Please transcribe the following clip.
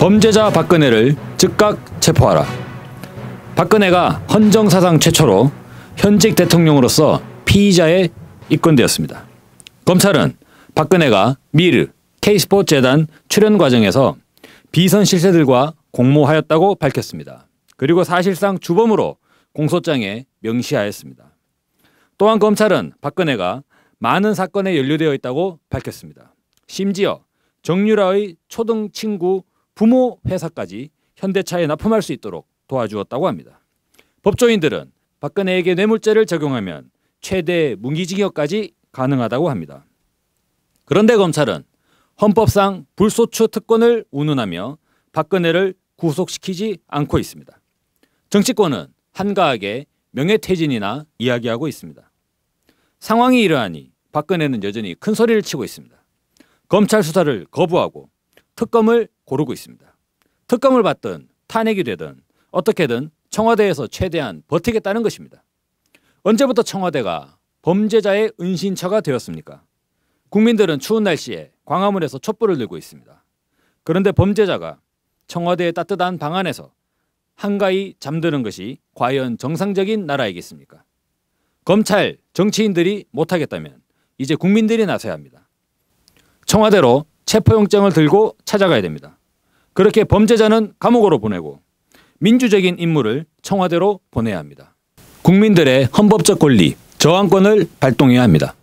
범죄자 박근혜를 즉각 체포하라. 박근혜가 헌정 사상 최초로 현직 대통령으로서 피의자에 입건되었습니다. 검찰은 박근혜가 미르 K스포츠 재단 출연 과정에서 비선 실세들과 공모하였다고 밝혔습니다. 그리고 사실상 주범으로 공소장에 명시하였습니다. 또한 검찰은 박근혜가 많은 사건에 연루되어 있다고 밝혔습니다. 심지어 정유라의 초등 친구 부모 회사까지 현대차에 납품할 수 있도록 도와주었다고 합니다. 법조인들은 박근혜에게 뇌물죄를 적용하면 최대 무기징역까지 가능하다고 합니다. 그런데 검찰은 헌법상 불소추 특권을 운운하며 박근혜를 구속시키지 않고 있습니다. 정치권은 한가하게 명예퇴진이나 이야기하고 있습니다. 상황이 이러하니 박근혜는 여전히 큰 소리를 치고 있습니다. 검찰 수사를 거부하고 특검을 고르고 있습니다. 특검을 받든 탄핵이 되든 어떻게든 청와대에서 최대한 버티겠다는 것입니다. 언제부터 청와대가 범죄자의 은신처가 되었습니까? 국민들은 추운 날씨에 광화문에서 촛불을 들고 있습니다. 그런데 범죄자가 청와대의 따뜻한 방 안에서 한가히 잠드는 것이 과연 정상적인 나라이겠습니까? 검찰, 정치인들이 못하겠다면 이제 국민들이 나서야 합니다. 청와대로 체포영장을 들고 찾아가야 됩니다. 그렇게 범죄자는 감옥으로 보내고 민주적인 인물을 청와대로 보내야 합니다. 국민들의 헌법적 권리, 저항권을 발동해야 합니다.